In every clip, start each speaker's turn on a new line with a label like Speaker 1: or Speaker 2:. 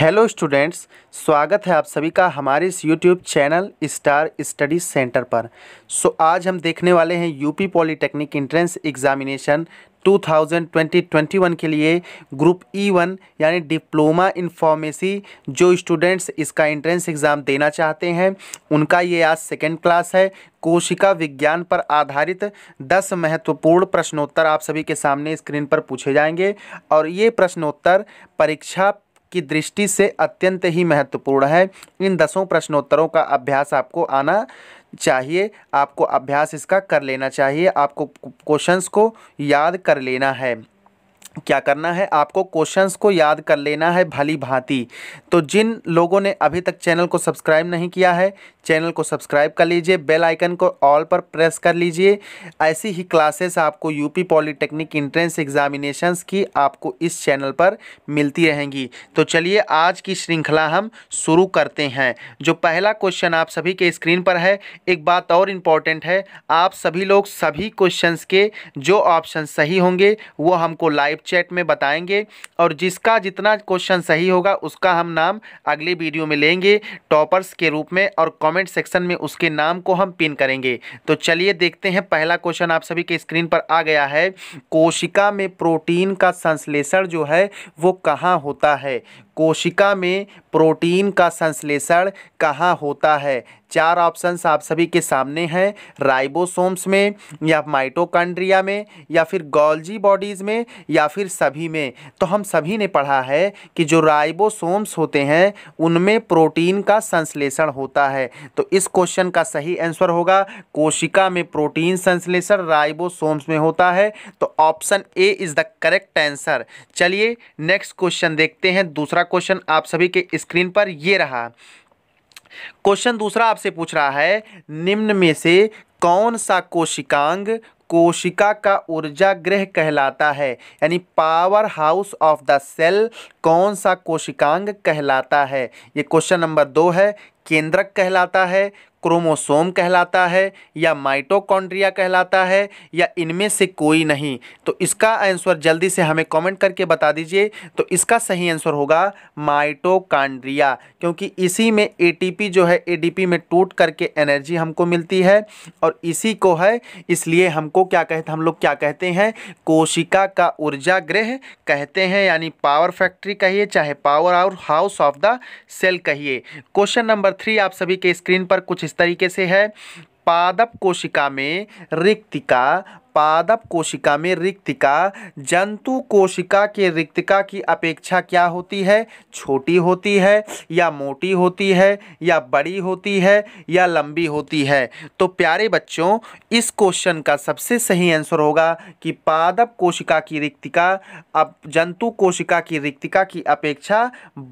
Speaker 1: hello students स्वागत है आप सभी का हमारे इस YouTube channel star study centre पर सो so, आज हम देखने वाले हैं यूपी पॉलिटेक्निक इंट्रेंस एग्जामिनेशन 2020 21 के लिए ग्रुप ई वन यानी डिप्लोमा इन फार्मेसी जो स्टूडेंट्स इसका एंट्रेंस एग्ज़ाम देना चाहते हैं उनका ये आज सेकेंड क्लास है कोशिका विज्ञान पर आधारित 10 महत्वपूर्ण प्रश्नोत्तर आप सभी के सामने स्क्रीन पर पूछे जाएंगे और ये प्रश्नोत्तर परीक्षा की दृष्टि से अत्यंत ही महत्वपूर्ण है इन दसों प्रश्नोत्तरों का अभ्यास आपको आना चाहिए आपको अभ्यास इसका कर लेना चाहिए आपको क्वेश्चंस को याद कर लेना है क्या करना है आपको क्वेश्चंस को याद कर लेना है भली भांति तो जिन लोगों ने अभी तक चैनल को सब्सक्राइब नहीं किया है चैनल को सब्सक्राइब कर लीजिए बेल आइकन को ऑल पर प्रेस कर लीजिए ऐसी ही क्लासेस आपको यूपी पॉलिटेक्निक इंट्रेंस एग्जामिनेशंस की आपको इस चैनल पर मिलती रहेंगी तो चलिए आज की श्रृंखला हम शुरू करते हैं जो पहला क्वेश्चन आप सभी के स्क्रीन पर है एक बात और इम्पॉर्टेंट है आप सभी लोग सभी क्वेश्चन के जो ऑप्शन सही होंगे वो हमको लाइव चैट में बताएंगे और जिसका जितना क्वेश्चन सही होगा उसका हम नाम अगले वीडियो में लेंगे टॉपर्स के रूप में और कमेंट सेक्शन में उसके नाम को हम पिन करेंगे तो चलिए देखते हैं पहला क्वेश्चन आप सभी के स्क्रीन पर आ गया है कोशिका में प्रोटीन का संश्लेषण जो है वो कहाँ होता है कोशिका में प्रोटीन का संश्लेषण कहाँ होता है चार ऑप्शंस आप सभी के सामने हैं राइबोसोम्स में या माइटोकांड्रिया में या फिर गोल्जी बॉडीज़ में या फिर सभी में तो हम सभी ने पढ़ा है कि जो राइबोसोम्स होते हैं उनमें प्रोटीन का संश्लेषण होता है तो इस क्वेश्चन का सही आंसर होगा कोशिका में प्रोटीन संश्लेषण राइबोसोम्स में होता है तो option A is the correct answer चलिए नेक्स्ट क्वेश्चन देखते हैं दूसरा क्वेश्चन आप सभी के स्क्रीन पर ये रहा क्वेश्चन दूसरा आपसे पूछ रहा है निम्न में से कौन सा कोशिकांग कोशिका का ऊर्जा ग्रह कहलाता है यानी power house of the cell कौन सा कोशिकांग कहलाता है ये क्वेश्चन नंबर दो है केंद्रक कहलाता है क्रोमोसोम कहलाता है या माइटोकॉन्ड्रिया कहलाता है या इनमें से कोई नहीं तो इसका आंसर जल्दी से हमें कमेंट करके बता दीजिए तो इसका सही आंसर होगा माइटोकॉन्ड्रिया क्योंकि इसी में एटीपी जो है एडीपी में टूट करके एनर्जी हमको मिलती है और इसी को है इसलिए हमको क्या कहते हम लोग क्या कहते हैं कोशिका का ऊर्जा गृह कहते हैं यानी पावर फैक्ट्री कहिए चाहे पावर और हाउस ऑफ द सेल कहिए क्वेश्चन नंबर थ्री आप सभी के स्क्रीन पर कुछ इस तरीके से है पादप कोशिका में रिक्तिका पादप कोशिका में रिक्तिका जंतु कोशिका के रिक्तिका की अपेक्षा क्या होती है छोटी होती है या मोटी होती है या बड़ी होती है या लंबी होती है तो प्यारे बच्चों इस क्वेश्चन का सबसे सही आंसर होगा कि पादप कोशिका की रिक्तिका अब जंतु कोशिका की रिक्तिका की अपेक्षा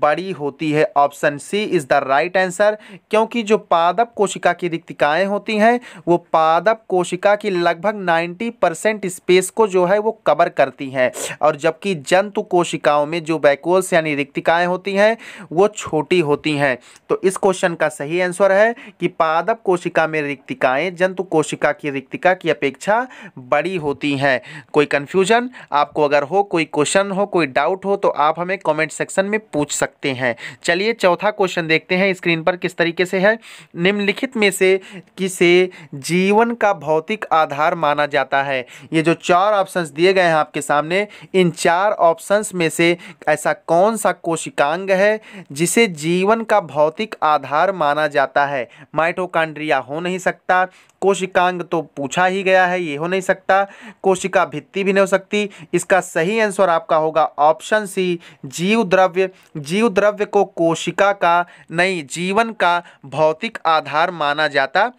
Speaker 1: बड़ी होती है option C is the right answer क्योंकि जो पादप कोशिका की रिक्तिकाएँ होती हैं वो पादप कोशिका की लगभग नाइन्टी परसेंट स्पेस को जो है वो कवर करती हैं और जबकि जंतु कोशिकाओं में जो बैकोल्स यानी रिक्तिकाएँ होती हैं वो छोटी होती हैं तो इस क्वेश्चन का सही आंसर है कि पादप कोशिका में रिक्तिकाएँ जंतु कोशिका की रिक्तिका की अपेक्षा बड़ी होती हैं कोई कन्फ्यूजन आपको अगर हो कोई क्वेश्चन हो कोई डाउट हो तो आप हमें कॉमेंट सेक्शन में पूछ सकते हैं चलिए चौथा क्वेश्चन देखते हैं स्क्रीन पर किस तरीके से है निम्नलिखित में से किसे जीवन का भौतिक आधार माना जाता है है ये जो चार ऑप्शंस दिए गए हैं आपके सामने इन चार ऑप्शंस में से ऐसा कौन सा कोशिकांग है जिसे जीवन का भौतिक आधार माना जाता है माइटोकांड्रिया हो नहीं सकता कोशिकांग तो पूछा ही गया है ये हो नहीं सकता कोशिका भित्ति भी नहीं हो सकती इसका सही आंसर आपका होगा ऑप्शन सी जीव द्रव्य जीव द्रव्य को कोशिका का नहीं जीवन का भौतिक आधार माना जाता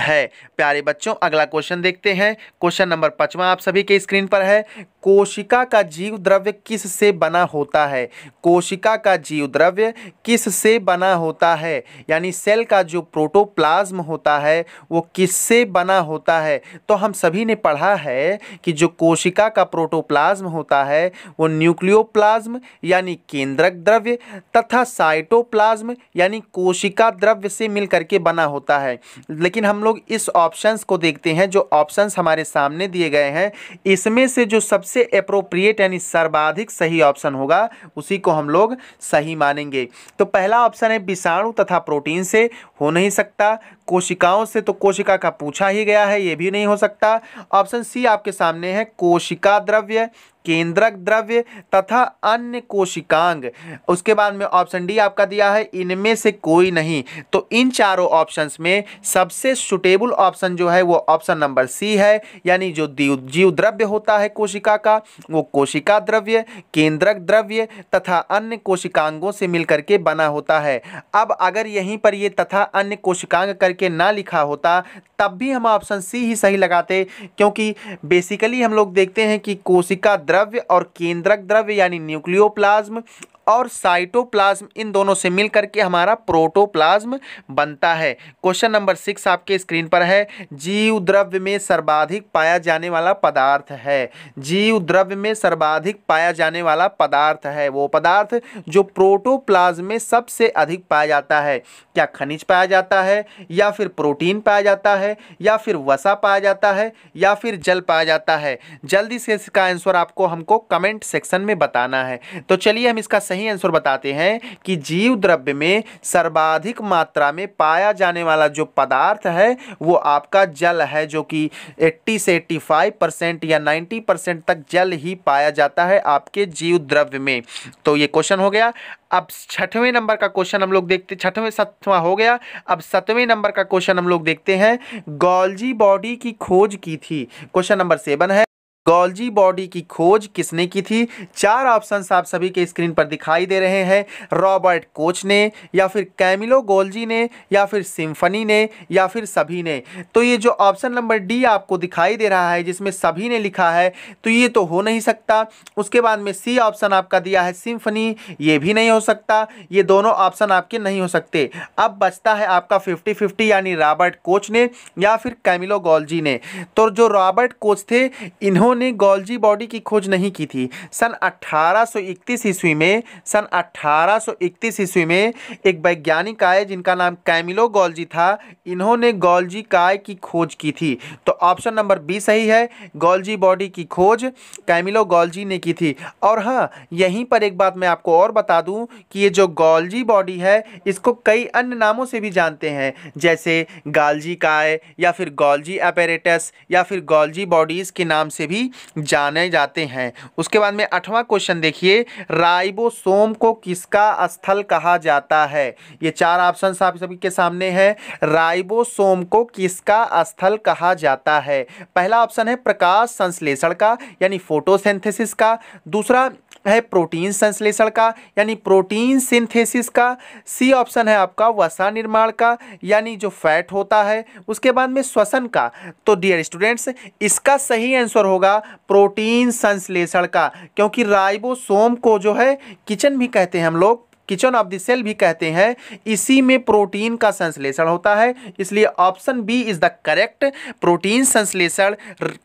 Speaker 1: है प्यारे बच्चों अगला क्वेश्चन देखते हैं क्वेश्चन नंबर पचवा आप सभी के स्क्रीन पर है कोशिका का जीव द्रव्य किस से बना होता है कोशिका का जीव द्रव्य किस से बना होता है यानी सेल का जो प्रोटोप्लाज्म होता है वो किस से बना होता है तो हम सभी ने पढ़ा है कि जो कोशिका का प्रोटोप्लाज्म होता है वो न्यूक्लियोप्लाज्म यानी केंद्रक द्रव्य तथा साइटोप्लाज्म यानी कोशिका द्रव्य से मिल के बना होता है लेकिन हम लोग इस ऑप्शंस को देखते हैं जो ऑप्शंस हमारे सामने दिए गए हैं इसमें से जो सबसे अप्रोप्रिएट यानी सर्वाधिक सही ऑप्शन होगा उसी को हम लोग सही मानेंगे तो पहला ऑप्शन है विषाणु तथा प्रोटीन से हो नहीं सकता कोशिकाओं से तो कोशिका का पूछा ही गया है ये भी नहीं हो सकता ऑप्शन सी आपके सामने है कोशिका द्रव्य केंद्रक द्रव्य तथा अन्य कोशिकांग उसके बाद में ऑप्शन डी आपका दिया है इनमें से कोई नहीं तो इन चारों ऑप्शंस में सबसे सुटेबल ऑप्शन जो है वो ऑप्शन नंबर सी है यानी जो जीव द्रव्य होता है कोशिका का वो कोशिका द्रव्य केंद्रक द्रव्य तथा अन्य कोशिकांगों से मिलकर के बना होता है अब अगर यहीं पर ये तथा अन्य कोशिकांग करके ना लिखा होता तब भी हम ऑप्शन सी ही सही लगाते क्योंकि बेसिकली हम लोग देखते हैं कि कोशिका द्रव्य द्रव्य और केंद्रक द्रव्य यानी न्यूक्लियोप्लाज्म और साइटोप्लाज्म इन दोनों से मिलकर के हमारा प्रोटोप्लाज्म बनता है क्वेश्चन नंबर सिक्स आपके स्क्रीन पर है जीव द्रव्य में सर्वाधिक पाया जाने वाला पदार्थ है जीव द्रव्य में सर्वाधिक पाया जाने वाला पदार्थ है वो पदार्थ जो प्रोटोप्लाज्म में सबसे अधिक पाया जाता है क्या खनिज पाया जाता है या फिर प्रोटीन पाया जाता है या फिर वसा पाया जाता है या फिर जल पाया जाता है जल्दी से इसका आंसर आपको हमको कमेंट सेक्शन में बताना है तो चलिए हम इसका सही आंसर बताते हैं कि जीव द्रव्य में सर्वाधिक मात्रा में पाया जाने वाला जो पदार्थ है वो आपका जल है जो कि 80 से 85 परसेंट या 90 परसेंट तक जल ही पाया जाता है आपके जीव द्रव्य में तो ये क्वेश्चन हो गया अब छठवें नंबर का क्वेश्चन हम लोग देखते छठवें सतवा हो गया अब सतवें नंबर का क्वेश्चन हम लोग देखते हैं गोल्जी बॉडी की खोज की थी क्वेश्चन नंबर सेवन है गोल्जी बॉडी की खोज किसने की थी चार ऑप्शन आप सभी के स्क्रीन पर दिखाई दे रहे हैं रॉबर्ट कोच ने या फिर कैमिलो गोल्जी ने या फिर सिम्फनी ने या फिर सभी ने तो ये जो ऑप्शन नंबर डी आपको दिखाई दे रहा है जिसमें सभी ने लिखा है तो ये तो हो नहीं सकता उसके बाद में सी ऑप्शन आपका दिया है सिम्फनी ये भी नहीं हो सकता ये दोनों ऑप्शन आपके नहीं हो सकते अब बचता है आपका फिफ्टी फिफ्टी यानी रॉबर्ट कोच ने या फिर कैमिलो गोल्जी ने तो जो रॉबर्ट कोच थे इन्होंने ने गोल्जी बॉडी की खोज नहीं की थी सन 1831 ईस्वी में सन 1831 ईस्वी में एक वैज्ञानिक आए जिनका नाम कैमिलो गोल्जी था इन्होंने गोल्जी काय की खोज की थी तो ऑप्शन नंबर बी सही है गोल्जी बॉडी की खोज कैमिलो गोल्जी ने की थी और हाँ यहीं पर एक बात मैं आपको और बता दूं कि ये जो गोल्जी बॉडी है इसको कई अन्य नामों से भी जानते हैं जैसे गालजी काय या फिर गोल्जी अपेरेटस या फिर गोल्जी बॉडीज़ के नाम से भी जाने जाते हैं उसके बाद में आठवां क्वेश्चन देखिए राइबोसोम को किसका स्थल कहा जाता है ये चार ऑप्शन आप सभी के सामने है राइबोसोम को किसका स्थल कहा जाता है पहला ऑप्शन है प्रकाश संश्लेषण का यानी फोटोसेंथेसिस का दूसरा है प्रोटीन संश्लेषण का यानी प्रोटीन सिंथेसिस का सी ऑप्शन है आपका वसा निर्माण का यानी जो फैट होता है उसके बाद में श्वसन का तो डियर स्टूडेंट्स इसका सही आंसर होगा प्रोटीन संश्लेषण का क्योंकि राइबोसोम को जो है किचन भी कहते हैं हम लोग किचन ऑफ द सेल भी कहते हैं इसी में प्रोटीन का संश्लेषण होता है इसलिए option B is the correct protein संश्लेषण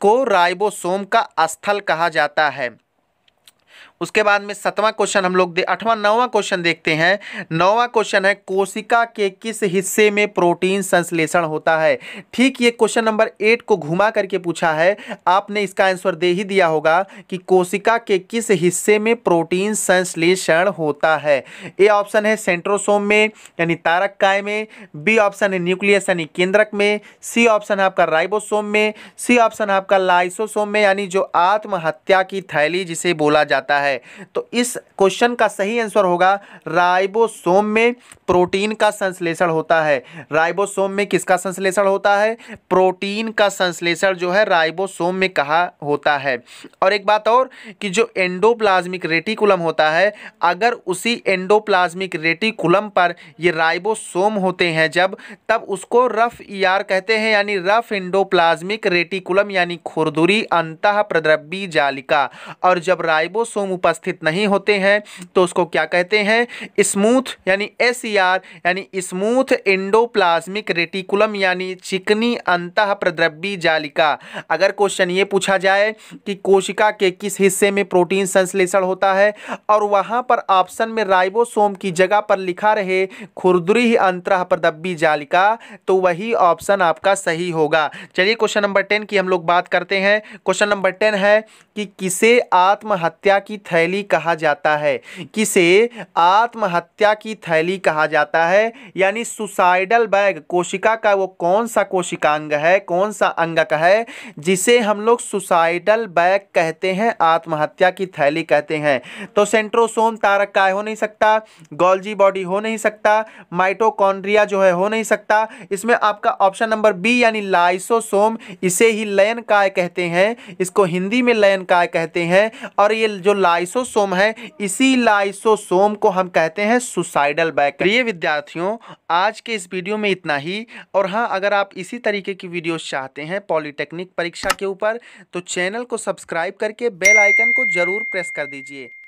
Speaker 1: को राइबोसोम का स्थल कहा जाता है उसके बाद में सतवां क्वेश्चन हम लोग आठवां नौवां क्वेश्चन देखते हैं नौवां क्वेश्चन है कोशिका के किस हिस्से में प्रोटीन संश्लेषण होता है ठीक ये क्वेश्चन नंबर एट को घुमा करके पूछा है आपने इसका आंसर दे ही दिया होगा कि कोशिका के किस हिस्से में प्रोटीन संश्लेषण होता है ए ऑप्शन है सेंट्रोसोम में यानी तारक काय में बी ऑप्शन है न्यूक्लियस यानी केंद्रक में सी ऑप्शन है आपका राइबोसोम में सी ऑप्शन है आपका लाइसोसोम में यानी जो आत्महत्या की थैली जिसे बोला जाता है है तो इस क्वेश्चन का सही आंसर होगा राइबोसोम में प्रोटीन का संश्लेषण होता है राइबोसोम में किसका संश्लेषण होता है प्रोटीन का संश्लेषण जो है राइबोसोम में कहा होता है और एक बात और कि जो एंडोप्लाज्मिक रेटिकुलम होता है अगर उसी एंडोप्लाज्मिक रेटिकुलम पर ये राइबोसोम होते हैं जब तब उसको रफ ईआर e कहते हैं यानी रफ एंडोप्लाज्मिक रेटिकुलम यानी खुरदुरी अंत प्रद्रव्य जालिका और जब राइबोसोम उपस्थित नहीं होते हैं तो उसको क्या कहते हैं स्मूथ यानी एस e यानी स्मूथ इंडोप्लाज्मिक रेटिकुलम यानी चिकनी अंत प्रद्रव्य जालिका अगर क्वेश्चन ये पूछा जाए कि कोशिका के किस हिस्से में प्रोटीन संश्लेषण होता है और वहाँ पर ऑप्शन में राइबोसोम की जगह पर लिखा रहे खुरदुरी अंत प्रद्रव्य जालिका तो वही ऑप्शन आपका सही होगा चलिए क्वेश्चन नंबर टेन की हम लोग बात करते हैं क्वेश्चन नंबर टेन है कि किसे आत्महत्या की थैली कहा जाता है किसे आत्महत्या की थैली कहा जाता है यानी सुसाइडल बैग कोशिका का वो कौन सा कोशिकांग है कौन सा अंगक है जिसे हम लोग सुसाइडल बैग कहते हैं आत्महत्या की थैली कहते हैं तो सेंट्रोसोम तारक काय हो नहीं सकता गोल्जी बॉडी हो नहीं सकता माइटोकॉन्ड्रिया जो है हो नहीं सकता इसमें आपका ऑप्शन नंबर बी यानी लाइसोसोम इसे ही लयन काय कहते हैं इसको हिंदी में लयन काय कहते हैं और ये जो लाइसोसोम है इसी लाइसोसोम को हम कहते हैं सुसाइडल बैक प्रिय विद्यार्थियों आज के इस वीडियो में इतना ही और हाँ अगर आप इसी तरीके की वीडियो चाहते हैं पॉलिटेक्निक परीक्षा के ऊपर तो चैनल को सब्सक्राइब करके बेल आइकन को ज़रूर प्रेस कर दीजिए